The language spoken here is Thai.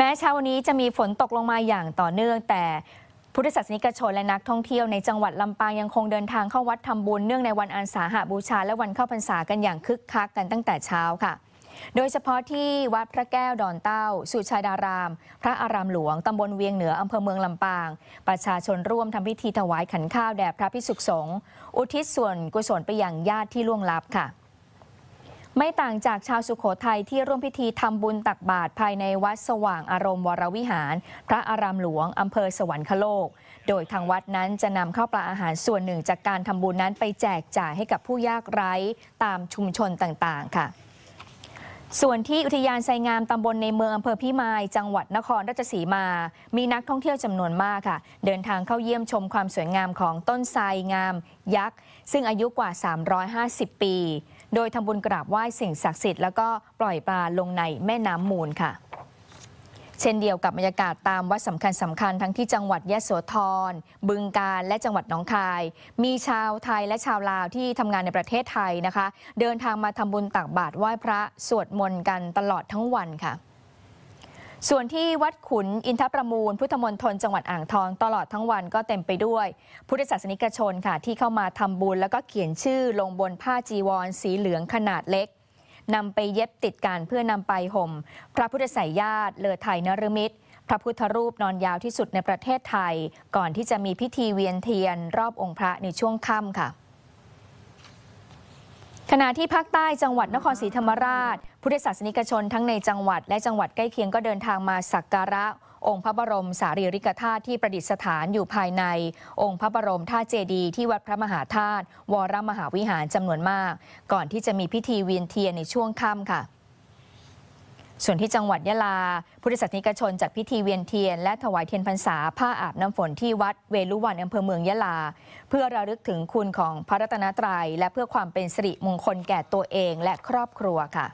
แม้เช้าวันนี้จะมีฝนตกลงมาอย่างต่อเนื่อง แต่ พุทธศาสนิกชนและนักท่องเที่ยวในจังหวัดลำปางยังคงเดินทางเข้าวัดทำบุญเนื่องในวันอาสาหาบูชาและวันเข้าพรรษากันอย่างคึกคักกันตั้งแต่เช้าค่ะ โดยเฉพาะที่วัดพระแก้วดอนเต้าสุชาดาราม พระอารามหลวง ตำบลเวียงเหนืออำเภอเมืองลำปางประชาชนร่วมทำพิธีถวายขันข้าวแด่พระพิสุขสงฆ์อุทิศส่วนกุศลไปยังญาติที่ล่วงลับค่ะไม่ต่างจากชาวสุขโขทัยที่ร่วมพิธีทำบุญตักบาตรภายในวัดสว่างอารมณ์วรวิหาร พระอารามหลวงอำเภอสวรรคโลก โดยทางวัดนั้นจะนำข้าวปลาอาหารส่วนหนึ่งจากการทำบุญนั้นไปแจกจ่ายให้กับผู้ยากไร้ตามชุมชนต่างๆค่ะ ส่วนที่อุทยานไซงามตำบลในเมืองอำเภอพิมายจังหวัดนครราชสีมา มีนักท่องเที่ยวจำนวนมากค่ะ เดินทางเข้าเยี่ยมชมความสวยงามของต้นไทรงาม ยักษ์ซึ่งอายุกว่า 350 ปีโดยทำบุญกราบไหว้สิ่งศักดิ์สิทธิ์แล้วก็ปล่อยปลาลงในแม่น้ำมูลค่ะ เช่นเดียวกับบรรยากาศตามวัดสำคัญสำคัญทั้งที่จังหวัดยะโสธรบึงกาฬและจังหวัดหนองคาย มีชาวไทยและชาวลาวที่ทำงานในประเทศไทยนะคะ เดินทางมาทำบุญตักบาตรไหว้พระสวดมนต์กันตลอดทั้งวันค่ะส่วนที่วัดขุนอินทประมูล พุทธมณฑลจังหวัดอ่างทองตลอดทั้งวันก็เต็มไปด้วย พุทธศาสนิกชนค่ะ ที่เข้ามาทำบุญแล้วก็เขียนชื่อลงบนผ้าจีวร สีเหลืองขนาดเล็กนำไปเย็บติดกันเพื่อนำไปห่ม พระพุทธไสยญาติเลอไทยนรมิตร พระพุทธรูปนอนยาวที่สุดในประเทศไทย ก่อนที่จะมีพิธีเวียนเทียนรอบองค์พระในช่วงค่ำค่ะ ขณะที่ภาคใต้จังหวัดนครศรีธรรมราชุทธศาสนิกชนทั้งในจังหวัดและจังหวัดใกล้เคียงก็เดินทางมาสักการะองค์พระบรมสารีริกธาตุที่ประดิษฐานอยู่ภายใน องค์พระบรมธาตุเจดีย์ที่วัดพระมหาธาตุวรมหาวิหารจำนวนมาก ก่อนที่จะมีพิธีเวียนเทียนในช่วงค่ำค่ะ ส่วนที่จังหวัดยะลาพุทธศาสนิกชนจัดพิธีเวียนเทียนและถวายเทียนพรรษาผ้าอาบน้ำฝนที่วัดเวลุวันอำเภอเมืองยะลา เพื่อระลึกถึงคุณของพระรัตนตรยัย และเพื่อความเป็นสิริมงคลแก่ตัวเองและครอบครัวค่ะ